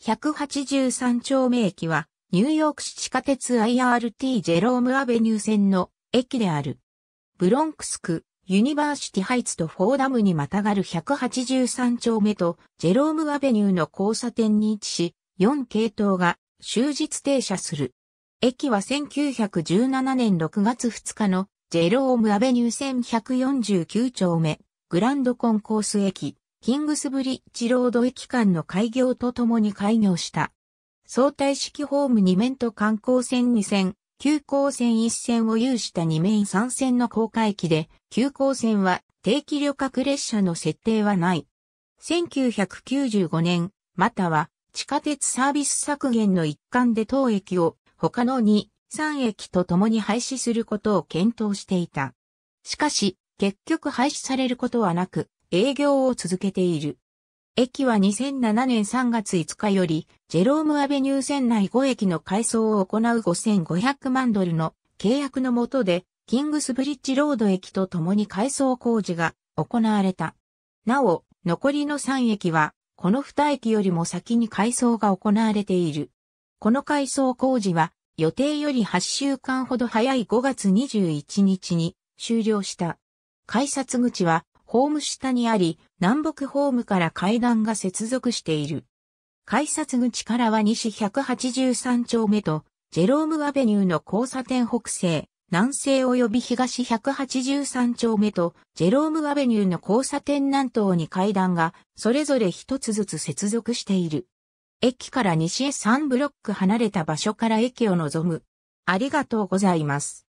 183丁目駅は、ニューヨーク市地下鉄 IRT ジェロームアベニュー線の駅である。ブロンクス区、ユニバーシティハイツとフォーダムにまたがる183丁目とジェロームアベニューの交差点に位置し、4系統が終日停車する。駅は1917年6月2日のジェロームアベニュー線1 4 9丁目、グランドコンコース駅、キングスブリッジロード駅間の開業とともに開業した。相対式ホーム2面と観光線2線、急行線1線を有した2面3線の高架駅で、急行線は定期旅客列車の設定はない。1995年、または地下鉄サービス削減の一環で当駅を他の2、3駅と共に廃止することを検討していた。しかし、結局廃止されることはなく、営業を続けている。駅は2007年3月5日より、ジェロームアベニュー線内5駅の改装を行う5500万ドルの契約の下で、キングスブリッジロード駅と共に改装工事が行われた。なお、残りの3駅は、この2駅よりも先に改装が行われている。この改装工事は、予定より8週間ほど早い5月21日に終了した。改札口は、ホーム下にあり、南北ホームから階段が接続している。改札口からは西183丁目と、ジェロームアベニューの交差点北西、南西及び東183丁目と、ジェロームアベニューの交差点南東に階段が、それぞれ一つずつ接続している。駅から西へ3ブロック離れた場所から駅を望む。ありがとうございます。